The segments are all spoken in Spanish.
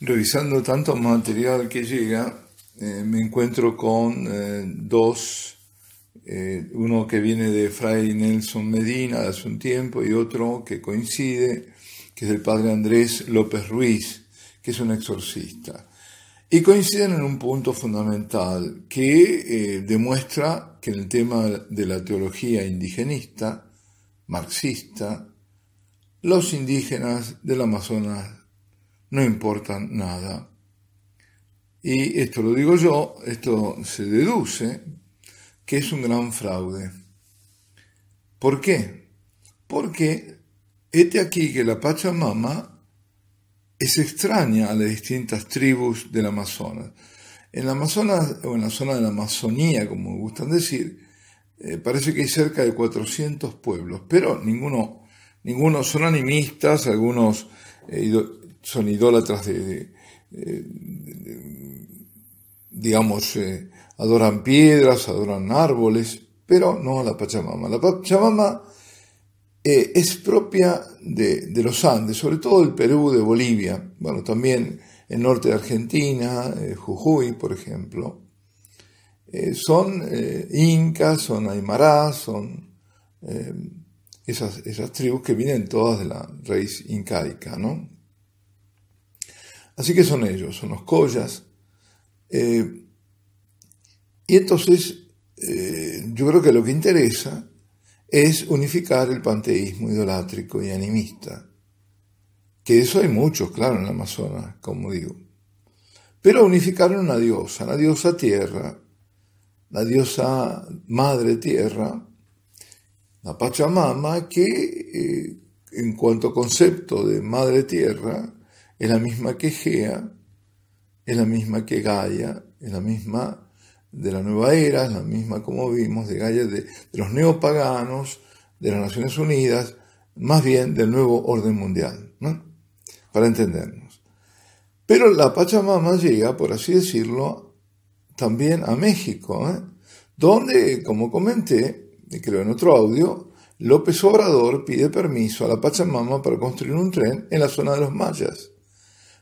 Revisando tanto material que llega, eh, me encuentro con eh, dos, eh, uno que viene de Fray Nelson Medina hace un tiempo y otro que coincide, que es el padre Andrés López Ruiz, que es un exorcista. Y coinciden en un punto fundamental que demuestra que en el tema de la teología indigenista, marxista, los indígenas del Amazonas no importan nada. Y esto lo digo yo, esto se deduce que es un gran fraude. ¿Por qué? Porque este aquí que la Pachamama es extraña a las distintas tribus del Amazonas. En la Amazonas, o en la zona de la Amazonía, como me gustan decir, eh, parece que hay cerca de 400 pueblos, pero ninguno, ninguno son animistas, algunos eh, son idólatras eh, de, digamos, eh, adoran piedras, adoran árboles, pero no a la Pachamama. La Pachamama eh, es propia de, los Andes, sobre todo del Perú, de Bolivia, bueno, también el norte de Argentina, Jujuy, por ejemplo. son incas, son aymarás, son esas, esas tribus que vienen todas de la raíz incaica, ¿no? Así que son ellos, son los collas. Eh, y entonces eh, yo creo que lo que interesa es unificar el panteísmo idolátrico y animista. Que eso hay muchos, claro, en la Amazonas, como digo. Pero unificaron una diosa, la diosa tierra, la diosa madre tierra, la Pachamama, que eh, en cuanto concepto de madre tierra, es la misma que Gea, es la misma que Gaia, es la misma de la nueva era, es la misma como vimos de Gaia de, los neopaganos, de las Naciones Unidas, más bien del nuevo orden mundial, ¿no? para entendernos. Pero la Pachamama llega, por así decirlo, también a México, ¿eh? donde, como comenté, creo en otro audio, López Obrador pide permiso a la Pachamama para construir un tren en la zona de los mayas.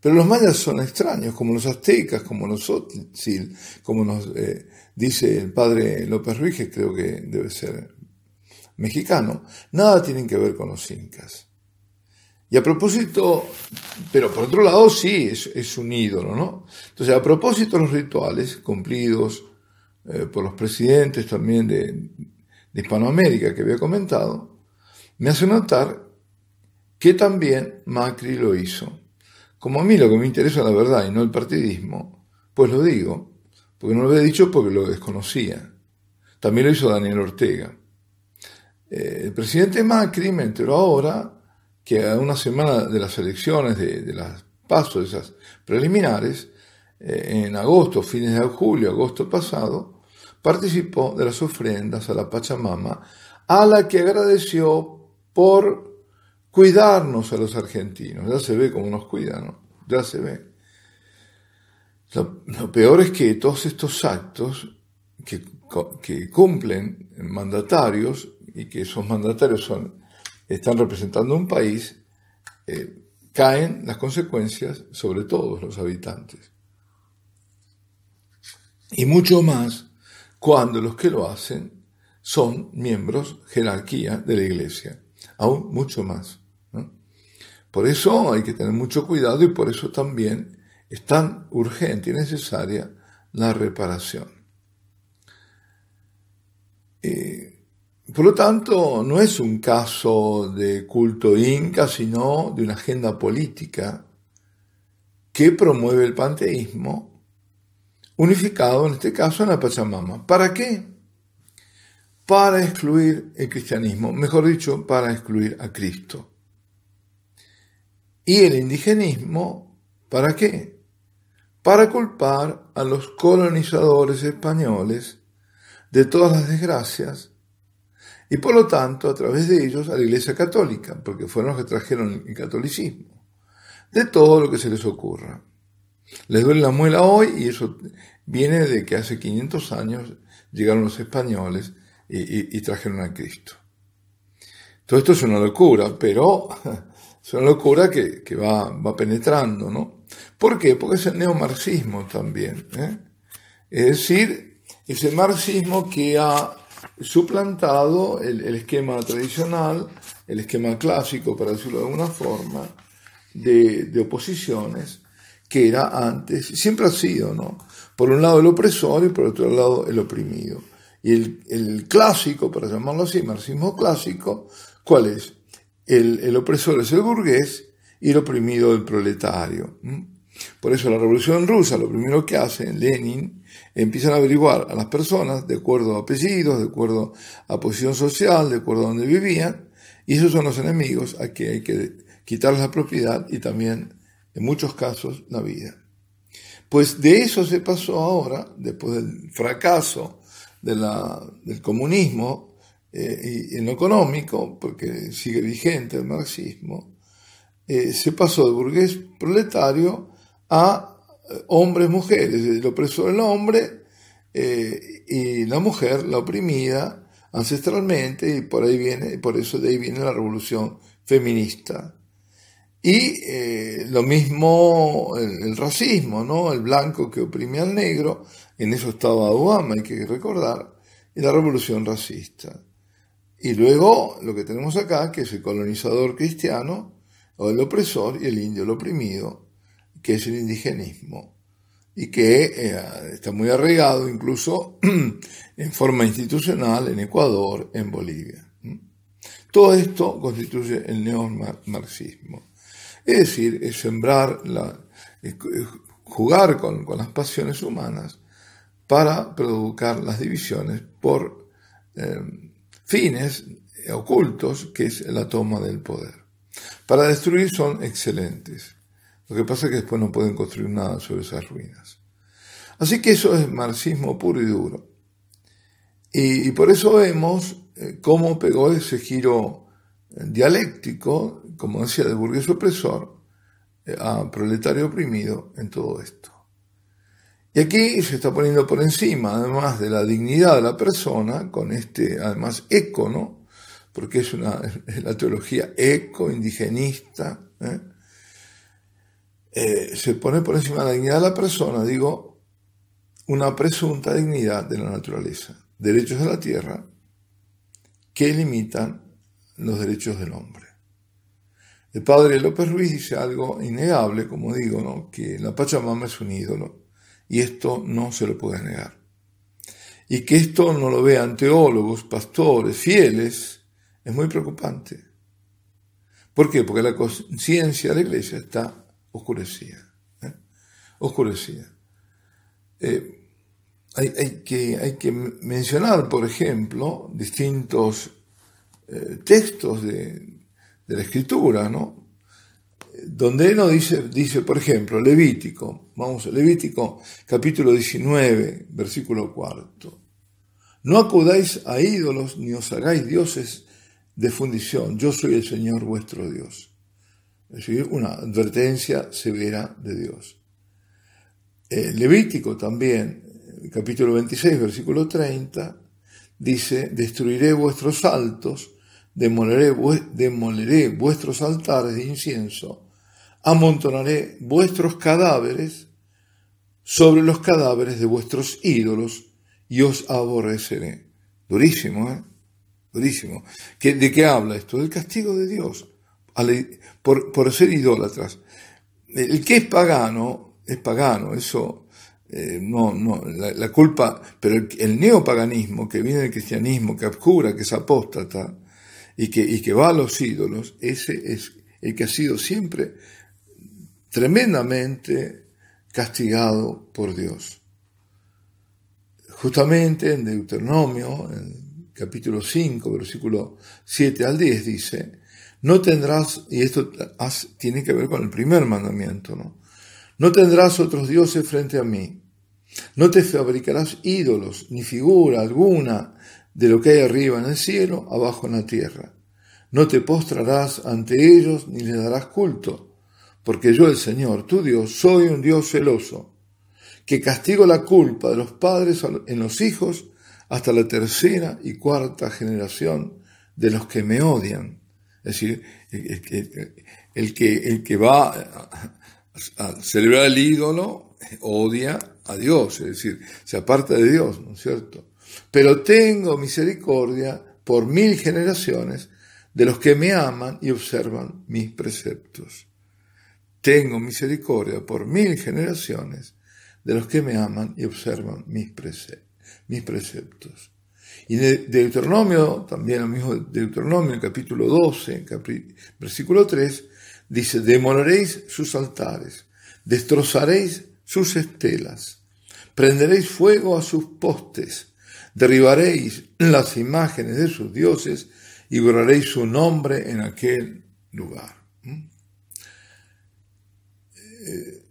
Pero los mayas son extraños, como los aztecas, como los Otzil, como nos eh, dice el padre López Ruiz, creo que debe ser mexicano, nada tienen que ver con los incas. Y a propósito, pero por otro lado sí, es, un ídolo, ¿no? Entonces, a propósito de los rituales cumplidos eh, por los presidentes también de Hispanoamérica que había comentado, me hace notar que también Macri lo hizo como a mí lo que me interesa es la verdad y no el partidismo, pues lo digo, porque no lo había dicho porque lo desconocía. También lo hizo Daniel Ortega. Eh, el presidente Macri me enteró ahora que a una semana de las elecciones, de, los las pasos, esas preliminares, eh, en agosto, fines de julio, agosto pasado, participó de las ofrendas a la Pachamama, a la que agradeció por cuidarnos a los argentinos. Ya se ve cómo nos cuidan, ya se ve. Lo, peor es que todos estos actos que, cumplen mandatarios y que esos mandatarios son, están representando un país, eh, caen las consecuencias sobre todos los habitantes. Y mucho más cuando los que lo hacen son miembros jerarquía de la iglesia, aún mucho más. Por eso hay que tener mucho cuidado y por eso también es tan urgente y necesaria la reparación. Eh, por lo tanto, no es un caso de culto inca, sino de una agenda política que promueve el panteísmo, unificado en este caso en la Pachamama. ¿Para qué? Para excluir el cristianismo, mejor dicho, para excluir a Cristo. ¿Y el indigenismo para qué? Para culpar a los colonizadores españoles de todas las desgracias y por lo tanto a través de ellos a la Iglesia Católica, porque fueron los que trajeron el catolicismo, de todo lo que se les ocurra. Les duele la muela hoy y eso viene de que hace 500 años llegaron los españoles y, trajeron a Cristo. Todo esto es una locura, pero es una locura que, va, penetrando, ¿no? ¿Por qué? Porque es el neomarxismo también. ¿eh? Es decir, es el marxismo que ha suplantado el, esquema tradicional, el esquema clásico, para decirlo de alguna forma, de, oposiciones, que era antes, siempre ha sido, ¿no? Por un lado el opresor y por otro lado el oprimido. Y el, el clásico, para llamarlo así, marxismo clásico, ¿cuál es? el, el opresor es el burgués y el oprimido el proletario. Por eso la Revolución Rusa lo primero que hace, Lenin, empiezan a averiguar a las personas de acuerdo a apellidos, de acuerdo a posición social, de acuerdo a donde vivían, y esos son los enemigos a que hay que quitarles la propiedad y también, en muchos casos, la vida. Pues de eso se pasó ahora, después del fracaso de del comunismo eh, y en lo económico, porque sigue vigente el marxismo, eh, se pasó de burgués proletario a eh, hombres, mujeres, el opresor el hombre y la mujer, la oprimida ancestralmente, y por ahí viene, por eso de ahí viene la revolución feminista. Y lo mismo el, racismo, ¿no? El blanco que oprime al negro, en eso estaba Obama, hay que recordar, y la revolución racista. Y luego lo que tenemos acá, que es el colonizador cristiano, o el opresor, y el indio, el oprimido, que es el indigenismo, y que eh, está muy arraigado incluso en forma institucional en Ecuador, en Bolivia. Todo esto constituye el neomarxismo. Es decir, es sembrar, la, jugar con, las pasiones humanas para provocar las divisiones por... Eh, fines ocultos, que es la toma del poder. Para destruir son excelentes. Lo que pasa es que después no pueden construir nada sobre esas ruinas. Así que eso es marxismo puro y duro. Y, por eso vemos eh, cómo pegó ese giro eh, dialéctico, como decía, de burgués opresor eh, a proletario oprimido en todo esto. Y aquí se está poniendo por encima, además de la dignidad de la persona, con este, además, eco, ¿no? Porque es, una, la teología eco, indigenista. ¿eh? Eh, se pone por encima de la dignidad de la persona, digo, una presunta dignidad de la naturaleza, derechos de la tierra que limitan los derechos del hombre. El padre López Ruiz dice algo innegable, como digo, ¿no? que la Pachamama es un ídolo y esto no se lo puede negar. Y que esto no lo vean teólogos, pastores, fieles, es muy preocupante. ¿Por qué? Porque la conciencia de la iglesia está oscurecida. ¿eh? Oscurecida. Eh, hay, que, hay, que, mencionar, por ejemplo, distintos eh, textos de, de, la escritura, ¿no? donde no dice, dice, por ejemplo, Levítico, vamos a Levítico capítulo 19, versículo cuarto. No acudáis a ídolos ni os hagáis dioses de fundición, yo soy el Señor vuestro Dios. Es decir, una advertencia severa de Dios. Eh, Levítico también, capítulo 26, versículo 30, dice, destruiré vuestros altos, demoleré vuestros altares de incienso amontonaré vuestros cadáveres sobre los cadáveres de vuestros ídolos y os aborreceré. Durísimo, ¿eh? Durísimo. ¿De qué habla esto? Del castigo de Dios por, ser idólatras. El que es pagano, es pagano, eso eh, no, no, la, culpa, pero el, neopaganismo que viene del cristianismo, que abjura, que es apóstata y que, y que va a los ídolos, ese es el que ha sido siempre tremendamente castigado por Dios. Justamente en Deuteronomio, en capítulo 5, versículo 7 al 10, dice, no tendrás, y esto tiene que ver con el primer mandamiento, ¿no? No tendrás otros dioses frente a mí. No te fabricarás ídolos, ni figura alguna de lo que hay arriba en el cielo, abajo en la tierra. No te postrarás ante ellos, ni les darás culto porque yo el Señor, tu Dios, soy un Dios celoso, que castigo la culpa de los padres en los hijos hasta la tercera y cuarta generación de los que me odian. Es decir, el, que, el que va a, celebrar el ídolo odia a Dios, es decir, se aparta de Dios, ¿no es cierto? Pero tengo misericordia por mil generaciones de los que me aman y observan mis preceptos tengo misericordia por mil generaciones de los que me aman y observan mis, preceptos. Y de Deuteronomio, también lo mismo Deuteronomio, capítulo 12, versículo 3, dice, Demolaréis sus altares, destrozaréis sus estelas, prenderéis fuego a sus postes, derribaréis las imágenes de sus dioses y borraréis su nombre en aquel lugar. Eh,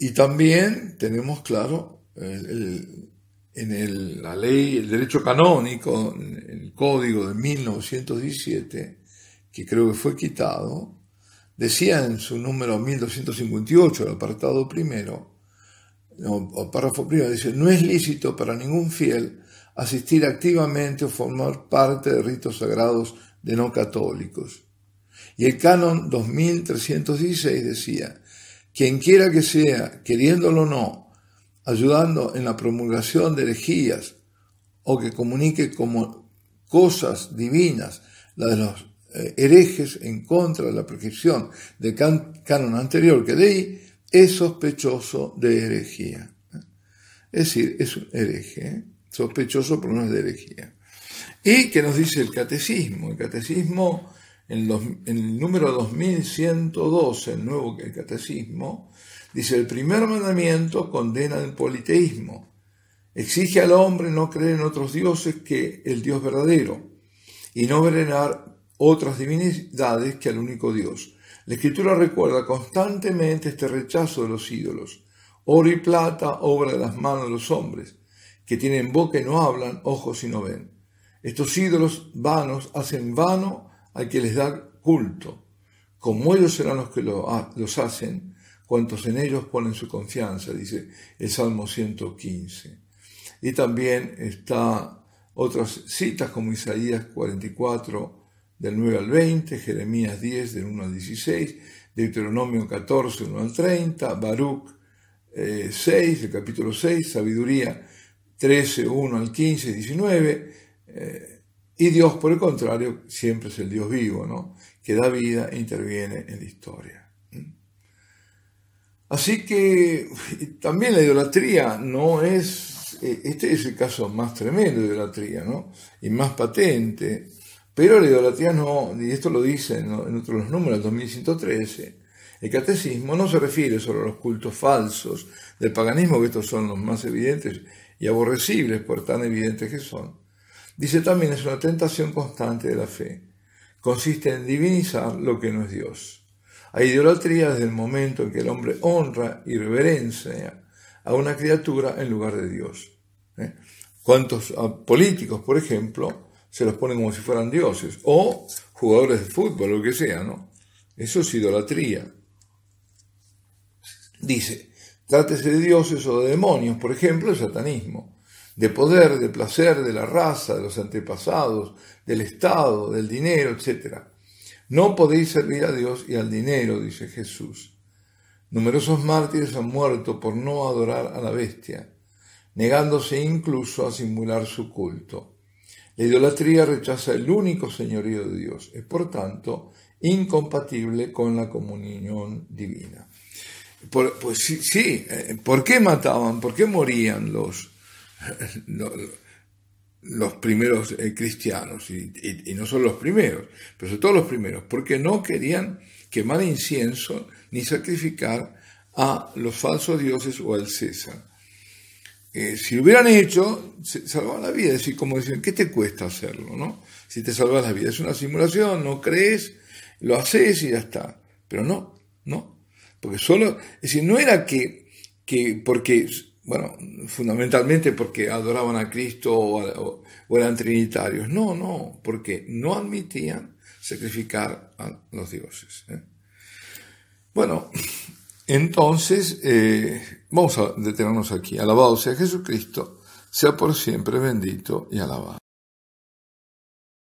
y también tenemos claro en la ley, el derecho canónico, el código de 1917, que creo que fue quitado, decía en su número 1258, el apartado primero, o párrafo primero, dice, no es lícito para ningún fiel asistir activamente o formar parte de ritos sagrados de no católicos. Y el canon 2316 decía, quien quiera que sea, queriéndolo o no, ayudando en la promulgación de herejías o que comunique como cosas divinas la de los eh, herejes en contra de la prescripción del canon anterior que leí, es sospechoso de herejía. Es decir, es un hereje, ¿eh? sospechoso, pero no es de herejía. ¿Y qué nos dice el catecismo? El catecismo en, el número 2112, el nuevo catecismo, dice, el primer mandamiento condena el politeísmo. Exige al hombre no creer en otros dioses que el Dios verdadero y no venerar otras divinidades que al único Dios. La escritura recuerda constantemente este rechazo de los ídolos. Oro y plata, obra de las manos de los hombres, que tienen boca y no hablan, ojos y no ven. Estos ídolos vanos hacen vano hay que les dar culto, como ellos serán los que los hacen, cuantos en ellos ponen su confianza, dice el Salmo 115. Y también está otras citas como Isaías 44 del 9 al 20, Jeremías 10 del 1 al 16, Deuteronomio 14 del 1 al 30, Baruch 6, eh, del capítulo 6, Sabiduría 13, 1 al 15, 19, y Dios, por el contrario, siempre es el Dios vivo, ¿no? Que da vida e interviene en la historia. ¿Mm? Así que también la idolatría no es, eh, este es el caso más tremendo de idolatría, ¿no? Y más patente. Pero la idolatría no, y esto lo dice en, otros números, 2113, el catecismo no se refiere solo a los cultos falsos del paganismo, que estos son los más evidentes y aborrecibles por tan evidentes que son, Dice también es una tentación constante de la fe. Consiste en divinizar lo que no es Dios. Hay idolatría desde el momento en que el hombre honra y reverencia a una criatura en lugar de Dios. cuantos ¿eh? ¿Cuántos ah, políticos, por ejemplo, se los ponen como si fueran dioses? O jugadores de fútbol, lo que sea, ¿no? Eso es idolatría. Dice, trátese de dioses o de demonios, por ejemplo, el satanismo de poder, de placer, de la raza, de los antepasados, del Estado, del dinero, etc. No podéis servir a Dios y al dinero, dice Jesús. Numerosos mártires han muerto por no adorar a la bestia, negándose incluso a simular su culto. La idolatría rechaza el único señorío de Dios, es por tanto incompatible con la comunión divina. pues sí, sí, eh, ¿por qué mataban? ¿Por qué morían los, los, primeros eh, cristianos, y, no son los primeros, pero sobre todo los primeros, porque no querían quemar incienso ni sacrificar a los falsos dioses o al César. Eh, si lo hubieran hecho, se salvaban la vida. Es decir, como dicen, ¿qué te cuesta hacerlo? No? Si te salvas la vida, es una simulación, no crees, lo haces y ya está. Pero no, no. Porque solo, es decir, no era que, que porque bueno, fundamentalmente porque adoraban a Cristo o, eran trinitarios. No, no, porque no admitían sacrificar a los dioses. ¿eh? Bueno, entonces, eh, vamos a detenernos aquí. Alabado sea Jesucristo, sea por siempre bendito y alabado.